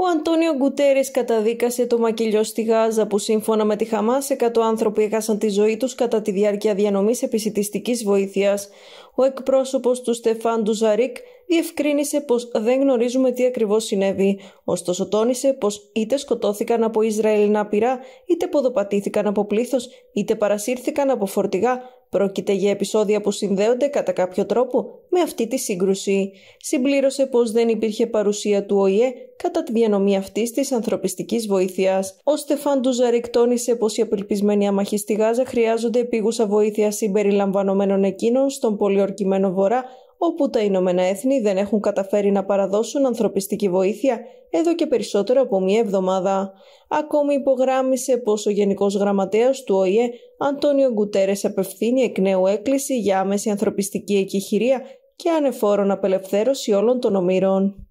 Ο Αντώνιο Γκουτέρες καταδίκασε το μακελιό στη Γάζα που σύμφωνα με τη Χαμάς 100 άνθρωποι έχασαν τη ζωή τους κατά τη διάρκεια διανομής επισητιστική βοήθειας. Ο εκπρόσωπος του Στεφάν Ντουζαρίκ διευκρίνησε πως δεν γνωρίζουμε τι ακριβώς συνέβη. Ωστόσο, τόνισε πως είτε σκοτώθηκαν από Ισραηλινά πυρά, είτε ποδοπατήθηκαν από πλήθος, είτε παρασύρθηκαν από φορτηγά Πρόκειται για επεισόδια που συνδέονται κατά κάποιο τρόπο με αυτή τη σύγκρουση. Συμπλήρωσε πως δεν υπήρχε παρουσία του ΟΗΕ κατά τη διανομή αυτής της ανθρωπιστικής βοήθειας. Ο Στεφάν Τουζαρικ τόνισε πως οι απελπισμένοι αμαχοί στη Γάζα χρειάζονται επίγουσα βοήθεια συμπεριλαμβανομένων εκείνων στον πολιορκημένο βορρά, όπου τα Ηνωμένα Έθνη δεν έχουν καταφέρει να παραδώσουν ανθρωπιστική βοήθεια εδώ και περισσότερο από μία εβδομάδα. Ακόμη υπογράμμισε πως ο Γενικός Γραμματέας του ΟΗΕ, Αντώνιο Γκουτέρες, απευθύνει εκ νέου έκκληση για άμεση ανθρωπιστική εκεχηρία και ανεφόρον απελευθέρωση όλων των ομήρων.